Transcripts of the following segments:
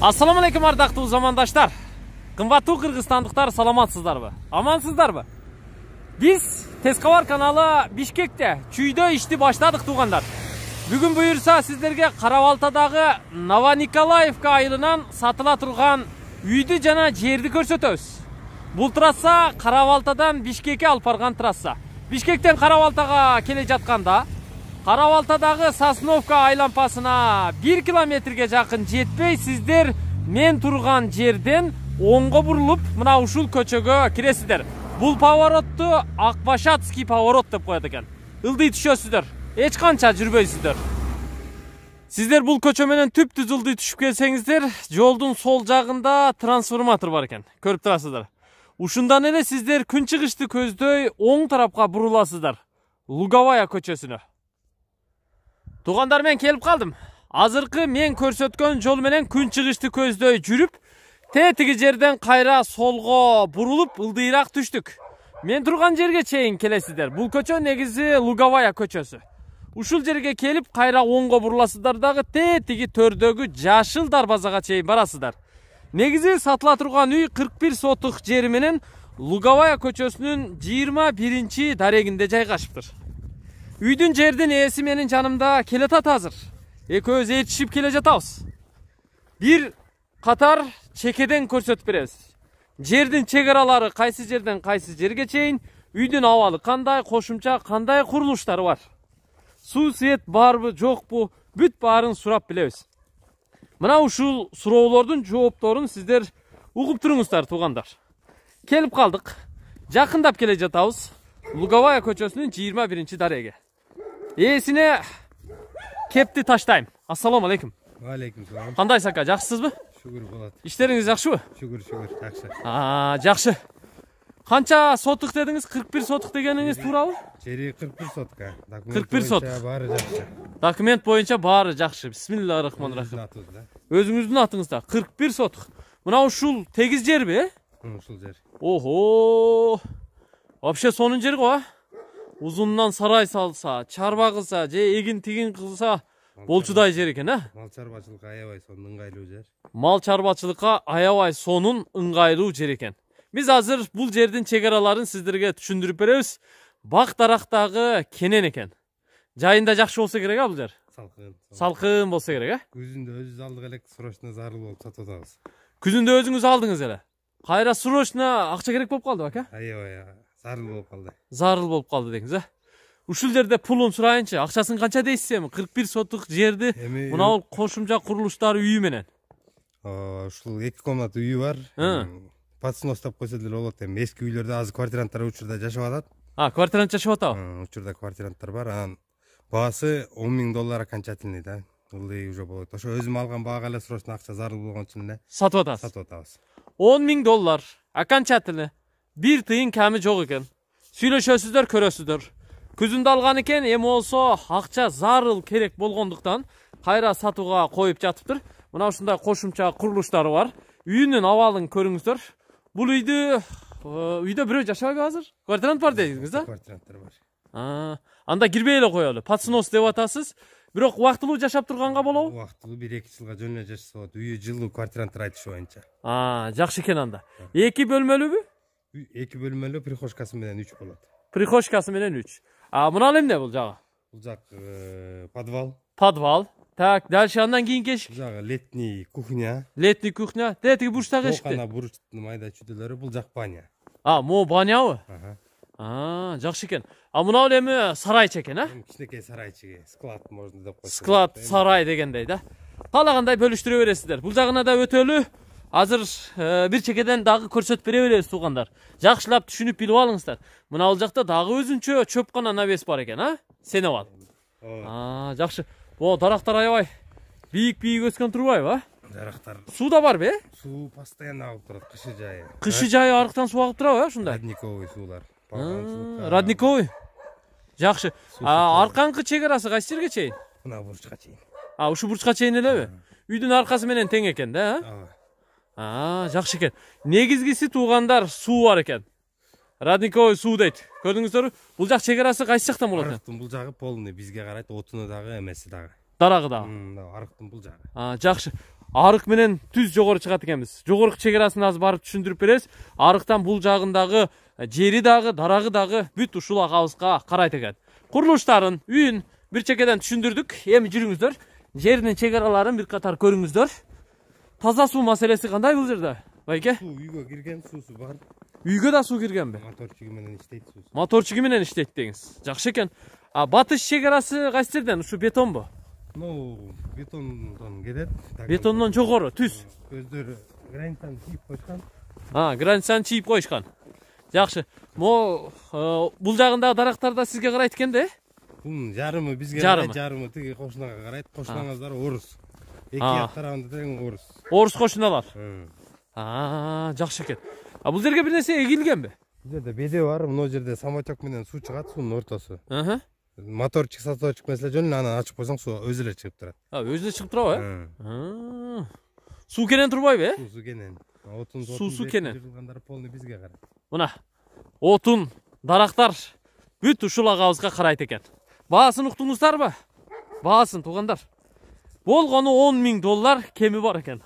алейкум ардақты замандаштар қымбатты қырғызстандықтар саламатсыздарбы Амансыздар биз Біз, Тескавар каналы бишкекте чүйдө ишти баштадык Бүгін бүгүн Сіздерге сиздерге Нова новониколаевка айылынан сатыла тұрған үйді жана жерді көрсөтөбүз бул трасса қарабалтадан бишкекке алып алпарған трасса бишкектен қаравалтаға келе жатқанда? қарабалтадағы сосновка айлампасына 1 километрге жақын жетпей сіздер мен тұрған жерден оңға бұрылып мына ушул көчөгө киресиздер бұл поворотты акбашатский поворот деп коет экен ылдый түшөсүздөр эч канча жүрбөйсүздөр сиздер бул көчө менен түз ылдый түшүп келсеңиздер жолдун сол жагында трансформатор бар экен көрүп турасыздар ушундан эле сиздер күн чыгышты көздөй оң тарапка буруласыздар луговая көчөсүнө Туғандар мен келіп қалдым. Азырқы мен көрсөткөн жол менен күнчыгышты көздөй жүріп, тетігі жерден қайра солго бурулуп, ұлдыйрақ түштік. Мен тұрған жерге чейін келесиздер. бұл көчө негізі Луговая көчөсі. Ушул жерге келіп қайра оңго буруласыздар дагы тетігі төрдөгі жашыл дарбазаға чейин барасыздар. Негізі сатыла тұрған үй 41 сотық жери менен Луговая көчөсүнүн 21-дарегинде жайғашыптыр үйдүн жердин ээси менин жанымда келатат азыр экөөбүз ээрчишип келе жатабыз бир катар чекеден көрсөтүп беребиз жердин чек аралары кайсы жерден кайсы жерге чейин үйдүн абалы кандай кошумча кандай курулуштар бар суу свет барбы жокпу бүт баарын сурап билебиз мына ушул суроолордун жоопторун сиздер угуп туруңуздар туугандар келип калдык жакындап келе жатабыз луговая көчөсүнүн жыйырма биринчи дареги есіне кепті таштайм Ассаламу алейкум салам. Қандай ака жақсысыз ба шүгір болады іштеріңіз жақсы ба шүгір шүгір жақсы жақсы қанша сотық дедіңіз 41 сотық дегеніңіз туралы жері 41 сотка документ бойынша сотық бары жақсы документ бойынша бары жақсы бисмилля рахман рахим өзіңіздің атыңызда 41 сотық мына ушул тегіз жер бе ушул жер охо вообще соның жер ғой а ұзыннан сарай салса чарба қылса же егін тегін қылса болчудай жер экен а мал чарбачылыкка аябай сонун ыңгайлуу жер мал чарбачылыкка аябай сонун ыңгайлуу жер экен биз азыр бул жердин чек араларын сиздерге түшүндүрүп беребиз бак дарактагы кенен экен жайында жакшы болсо керек а бул жер салкын салкын болсо керек а күзүндө өзүбүз алдык элек срочно зарыл болуп сатып атабыз күзүндө өзүңүз алдыңыз эле кайра срочно акча керек болуп калды бака аябай зарыл болып қалды зарыл болып қалды дедіңіз ә ушул жерде пулун сурайынчы акчасын канча дейсиз эми кырк бир сотук жерди эми бул кошумча курулуштар үйү менен ушул эки комната үйү бар снос деп койсо деле болот эми эски үйлөрдө азыр квартиранттар учурда жашап атат а квартирант жашап атабы учурда квартиранттар бар анан баасы он миң доллар окончательный да ылдый уже болот ошо өзүм алган баага эле срочно акча зарыл болгон үчүн эле сатып атасыз сатып атабыз он миң доллар окончательный bir тыйын кәмі жоқ екен Сүйлешесіздер, көресіздер күзінде алған екен эми болсо акча зарыл керек болгондуктан кайра сатууга коюп жатыптыр мына ушундай кошумча курулуштары бар үйүнүн абалын көрүңүздөр бул үйдү үйдө бирөө жашабайбы азыр квартирант бар дедиңиз да квартиранттар бар анда кирбей эле коелу подснос деп атасыз бирок убактылуу жашап турганга болобу убактылуу бир эки жылга жөн эле жашаса болот үйү жылуу квартиранттар айтышы боюнча жакшы экен анда эки бөлмөлүбү эки бөлмөлүү прихожкасы менен үч болот прихожкасы менен үч а мына эмне бул жагы бул жак подвал подвал так дальше андан эшик бул жагы летний кухня летний кухня тетиги бурчтагы эшикте жок бурчтун майда чүйдөлөрү бул жак баня а могу банябы жакшы экен а мынабул эми сарайча экен э кичинекей сарайча склад можно деп койсо склад сарай дегендей да каалагандай бөлүштүрө бересиздер бул жагына да өтөлү азыр э, бир чекеден дагы көрсөтүп бере беребиз туугандар жакшылап түшүнүп билип алыңыздар мына жакта дагы өзүнчө чөп гана навес бар экен а сен ал ооба жакшы могу дарактар аябай бийик бийик өскөн турбайбы а дарактар суу да барбы э суу постоянно агып турат кышы жайы кышы жайы арыктан суу агып турабы э ушундай родниковый суулар родниковый жакшы аркаңкы чек арасы кайсы жерге чейин мына бурчка чейин а ушул бурчка чейин элеби үйдүн аркасы менен тең экен да а ооба а жақсы екен негізгісі туғандар су бар екен родниковый су дейді көрдіңіздер бұл жақ шекарасы қайсы жақтан болады арықтың бұл жағы полный бізге қарайды отынодағы эмеси дағы дарағы дағы арықтың бұл жағы а жақсы арық менен түз жоғары чыгат экенбиз жогорку шекарасын азыр барып түшүндүрүп беребиз арықтан бұл жағындағы жері дағы, дарағы дағы бүт ушул агабызга карайт экен курулуштарын үйүн бир чекеден түшүндүрдүк эми жүрүңүздөр жеринин чек араларын бир катар таза су мәселесі қандай бұл жерде байке су үйге кірген сусы бар үйге да су кірген бе Моторчигімен менен иштейт Моторчигімен моторчиги менен иштейт екен а батыс шекарасы кайсы жерден ушу бетон ба ну бетондон келет бетоннан жоғары түс өздөрү границаны чийип қойған. а границаны чийип коюшкан жакшы могу э, бұл жағындағы дарақтар да сізге карайт екен де э бунун жарымы бізге жарымы жарымы тиги кошунага карайт кошунаңыздар орус орыс қошыналар караганда тең орус орус кошуналар жакшы экен а бұл жерге бір нәрсе егілген бе бұл жерде беде бар мына жерде самотек менен суу чыгат суунун ортосу моторчик соторчик маселе жөн эле анан ачып койсоң суу өзү эле чыгып турат өзү эле чыгып турабы э суу кенен турбайбы э суусу кенен отун суусу кенен полный бизге карайт мына отун дарактар бүт ушул агабызга карайт экен баасын уктуңуздарбы баасын туугандар Болғаны 10 доллар кемі бар екен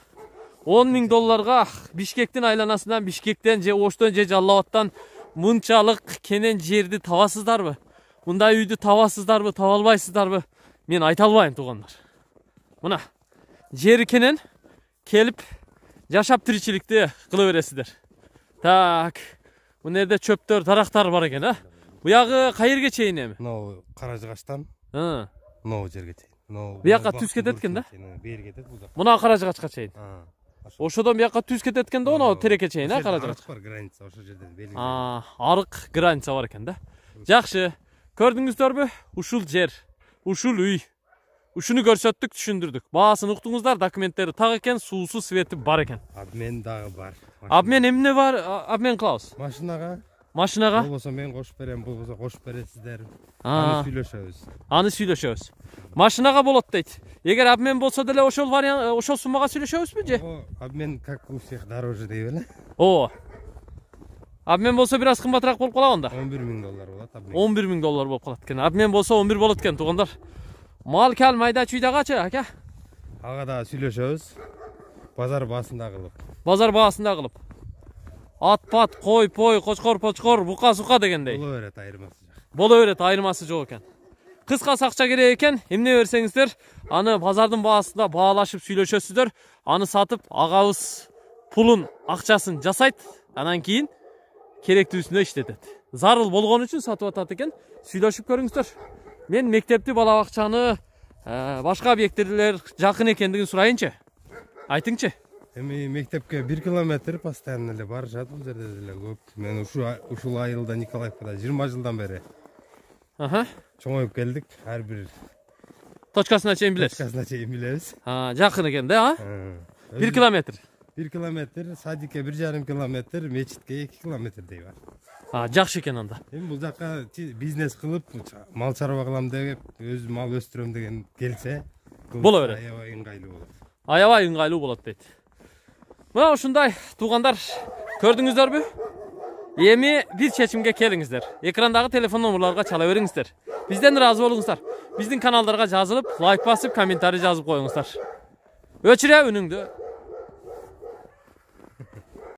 10 долларға бішкектің айланасынан бишкектен же оштон же жалалабадтан мұншалық кенен жерді табасыздарбы мындай үйді табасыздарбы таба бі? мен айта албайм туугандар мына жери кенен келіп жашап тіршілікті қылы бересіздер так мұнерде жерде тарақтар бар екен а Бұяғы қайыр чейин эми мынау мынау жерге мынау бияққа түз кетеді екен да бері кетеді бұл жақ мына кара жыгачка шейін ошодон бияққа түз кетеді екен да анау терекке шейін а қаражыға бар граница ошол жерден белгиле арық граница бар екен да жакшы көрдүңүздөрбү ушул жер ушул үй ушуну көрсөттүк түшүндүрдүк баасын уктуңуздар документтери так экен суусу свети бар экен обмен дагы бар обмен эмне бар обмен кылабыз машинага машинаға болса мен қосып беремін бұл болса қосып бересіздер аны сүйлөшөбүз аны сүйлөшөбүз машинаға болот дейт егер обмен болсо деле ошол вариант ошол суммага сүйлөшөбүзбү же обмен как у всех дороже дей беле ооба обмен болсо бир аз кымбатыраак болуп калабы анда он бир миң доллар болот обмен он бир миң доллар болуп калат экен обмен болсо он бир болот экен туугандар мал кал майда чуйдагачы аке ага дагы сүйлөшөбүз базар баасында кылып базар баасында кылып ат пат қой пой қошқор почқор бұқа сұқа дегендей бола береді айырмасы жоқ бола береді айырмасы жоқ екен Қысқа сақша керек екен емне берсеңіздер аны базардың басында бағалашып сөйлесесіздер аны сатып ағабыз пұлын ақшасын жасайды анан кейін керектүүсүнө іштетеді зарыл болған үшін сатып атат екен сүйлөшүп көріңіздер мен мектепті бала бакчаны башка объектілер жакын экендигин сурайынчы айтыңчы эми мектепке бир километр постоянно эле барышат бул жерде деле көп мен ушул ушул айылда николаевкада жыйырма жылдан бери аха чоңоюп келдик ар бир точкасына чейин билесиз точкасына чейин билебиз жакын экен да а бир километр бир километр садикке бир жарым километр мечитке эки километрдей бар жакшы экен анда эми бул жака бизнес кылып мал чарба кылам деп өз мал өстүрөм деген келсе боло берет аябай ыңгайлуу болот аябай ыңгайлуу болот дейт мына ушундай туугандар көрдүңүздөрбү эми биз чечимге келиңиздер экрандагы телефон номерларга чала бериңиздер бизден ыраазы болуңуздар биздин каналдарга жазылып лайк басып комментарий жазып коюңуздар өчүрө үнүңдү